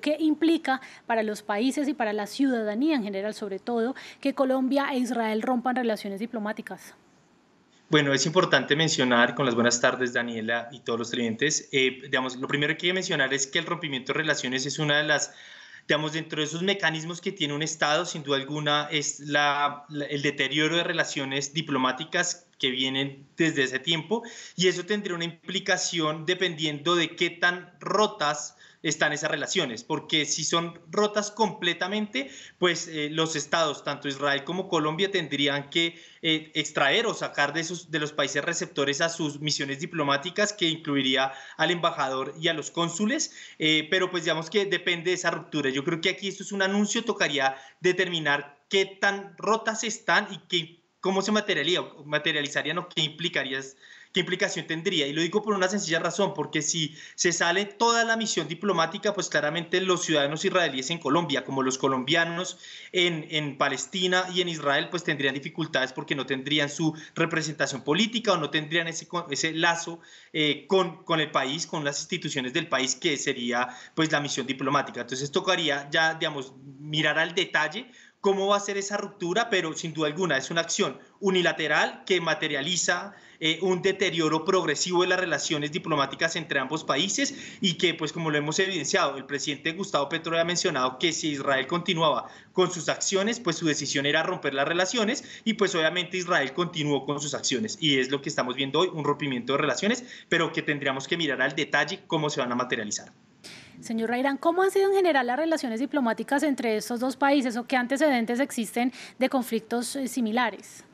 ¿qué implica para los países y para la ciudadanía en general, sobre todo, que Colombia e Israel rompan relaciones diplomáticas? Bueno, es importante mencionar, con las buenas tardes Daniela y todos los clientes, eh, digamos, lo primero que quiero mencionar es que el rompimiento de relaciones es una de las digamos, dentro de esos mecanismos que tiene un Estado, sin duda alguna, es la, el deterioro de relaciones diplomáticas que vienen desde ese tiempo y eso tendría una implicación dependiendo de qué tan rotas están esas relaciones, porque si son rotas completamente, pues eh, los estados, tanto Israel como Colombia, tendrían que eh, extraer o sacar de, sus de los países receptores a sus misiones diplomáticas, que incluiría al embajador y a los cónsules, eh, pero pues digamos que depende de esa ruptura. Yo creo que aquí esto es un anuncio, tocaría determinar qué tan rotas están y qué, cómo se materializarían o qué implicarías ¿qué implicación tendría? Y lo digo por una sencilla razón, porque si se sale toda la misión diplomática, pues claramente los ciudadanos israelíes en Colombia, como los colombianos en, en Palestina y en Israel, pues tendrían dificultades porque no tendrían su representación política o no tendrían ese, ese lazo eh, con, con el país, con las instituciones del país, que sería pues la misión diplomática. Entonces tocaría ya, digamos, mirar al detalle cómo va a ser esa ruptura, pero sin duda alguna es una acción unilateral que materializa eh, un deterioro progresivo de las relaciones diplomáticas entre ambos países y que, pues como lo hemos evidenciado, el presidente Gustavo Petro ha mencionado que si Israel continuaba con sus acciones, pues su decisión era romper las relaciones y pues obviamente Israel continuó con sus acciones y es lo que estamos viendo hoy, un rompimiento de relaciones, pero que tendríamos que mirar al detalle cómo se van a materializar. Señor Rairán, ¿cómo han sido en general las relaciones diplomáticas entre estos dos países o qué antecedentes existen de conflictos eh, similares?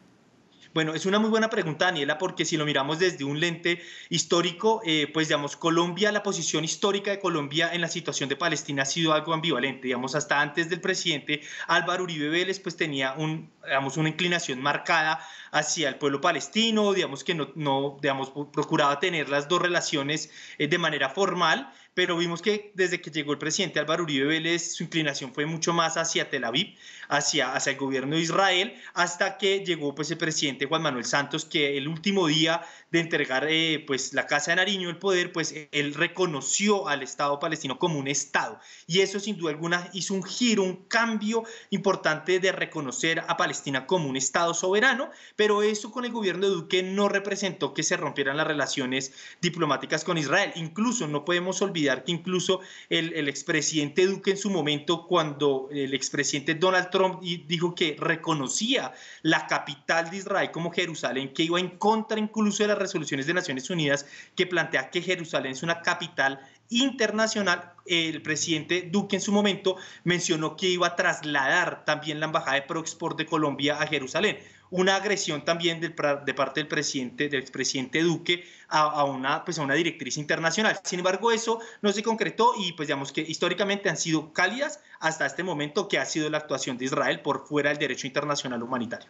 Bueno, es una muy buena pregunta, Daniela, porque si lo miramos desde un lente histórico, eh, pues digamos, Colombia, la posición histórica de Colombia en la situación de Palestina ha sido algo ambivalente. Digamos, hasta antes del presidente Álvaro Uribe Vélez, pues tenía un, digamos, una inclinación marcada hacia el pueblo palestino, digamos que no, digamos, procuraba tener las dos relaciones eh, de manera formal, pero vimos que desde que llegó el presidente Álvaro Uribe Vélez, su inclinación fue mucho más hacia Tel Aviv, hacia, hacia el gobierno de Israel, hasta que llegó pues el presidente Juan Manuel Santos, que el último día de entregar eh, pues la Casa de Nariño el poder, pues él reconoció al Estado palestino como un Estado. Y eso sin duda alguna hizo un giro, un cambio importante de reconocer a Palestina como un Estado soberano, pero eso con el gobierno de Duque no representó que se rompieran las relaciones diplomáticas con Israel. Incluso no podemos olvidar que incluso el, el expresidente Duque en su momento, cuando el expresidente Donald Trump dijo que reconocía la capital de Israel como Jerusalén, que iba en contra incluso de las resoluciones de Naciones Unidas que plantea que Jerusalén es una capital internacional, el presidente Duque en su momento mencionó que iba a trasladar también la embajada de Proexport de Colombia a Jerusalén una agresión también de parte del presidente, del expresidente Duque a, una, pues a una directriz internacional. Sin embargo, eso no se concretó y pues digamos que históricamente han sido cálidas hasta este momento que ha sido la actuación de Israel por fuera del derecho internacional humanitario.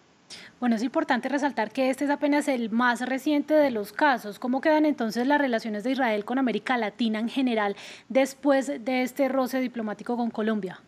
Bueno, es importante resaltar que este es apenas el más reciente de los casos. ¿Cómo quedan entonces las relaciones de Israel con América Latina en general después de este roce diplomático con Colombia?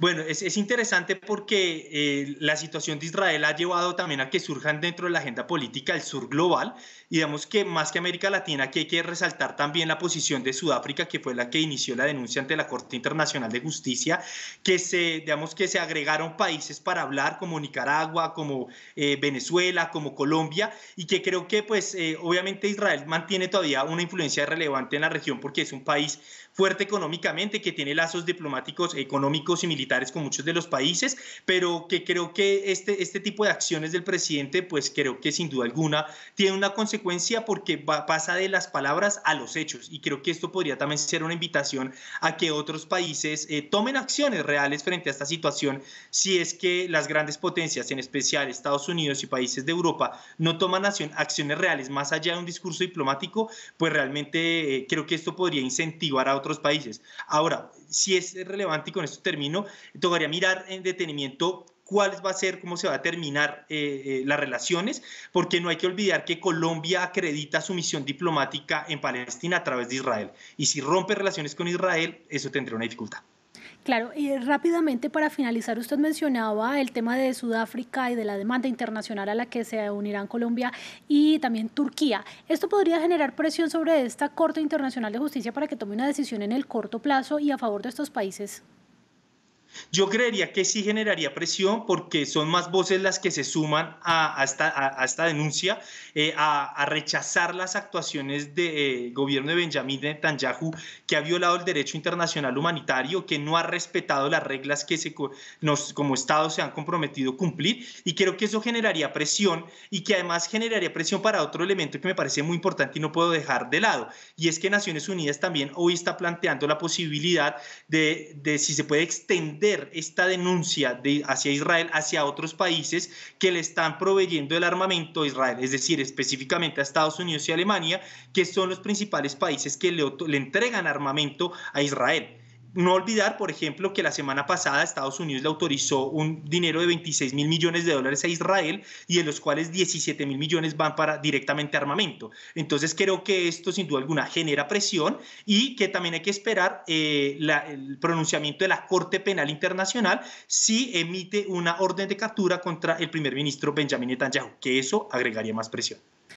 Bueno, es, interesante porque eh, la situación de Israel ha llevado también a que surjan dentro de la agenda política el sur global. Y digamos que más que América Latina, que hay que resaltar también la posición de Sudáfrica, que fue la que inició la denuncia ante la Corte Internacional de Justicia, que se, digamos que se agregaron países para hablar como Nicaragua, como eh, Venezuela, como Colombia, y que creo que pues eh, obviamente Israel mantiene todavía una influencia relevante en la región porque es un país fuerte económicamente, que tiene lazos diplomáticos, económicos y militares con muchos de los países, pero que creo que este, este tipo de acciones del presidente, pues creo que sin duda alguna tiene una consecuencia porque pasa de las palabras a los hechos. Y creo que esto podría también ser una invitación a que otros países eh, tomen acciones reales frente a esta situación si es que las grandes potencias, en especial Estados Unidos y países de Europa, no toman acciones reales más allá de un discurso diplomático, pues realmente eh, creo que esto podría incentivar a otros países. Ahora, si es relevante, y con esto termino, tocaría mirar en detenimiento cuál va a ser, cómo se va a terminar eh, eh, las relaciones, porque no hay que olvidar que Colombia acredita su misión diplomática en Palestina a través de Israel. Y si rompe relaciones con Israel, eso tendría una dificultad. Claro, y eh, rápidamente para finalizar, usted mencionaba el tema de Sudáfrica y de la demanda internacional a la que se unirán Colombia y también Turquía. ¿Esto podría generar presión sobre esta Corte Internacional de Justicia para que tome una decisión en el corto plazo y a favor de estos países? Yo creería que sí generaría presión porque son más voces las que se suman a, esta, a, esta, denuncia, eh, a, rechazar las actuaciones del eh, gobierno de Benjamín Netanyahu, que ha violado el derecho internacional humanitario, que no ha respetado las reglas que se, nos, como Estado se han comprometido a cumplir. Y creo que eso generaría presión y que además generaría presión para otro elemento que me parece muy importante y no puedo dejar de lado. Y es que Naciones Unidas también hoy está planteando la posibilidad de si se puede extender esta denuncia hacia Israel, hacia otros países que le están proveyendo el armamento a Israel, es decir, específicamente a Estados Unidos y Alemania, que son los principales países que le entregan armamento a Israel no olvidar, por ejemplo, que la semana pasada Estados Unidos le autorizó un dinero de 26 mil millones de dólares a Israel y de los cuales 17 mil millones van para directamente armamento. Entonces creo que esto sin duda alguna genera presión y que también hay que esperar eh, el pronunciamiento de la Corte Penal Internacional si emite una orden de captura contra el primer ministro Benjamin Netanyahu, que eso agregaría más presión.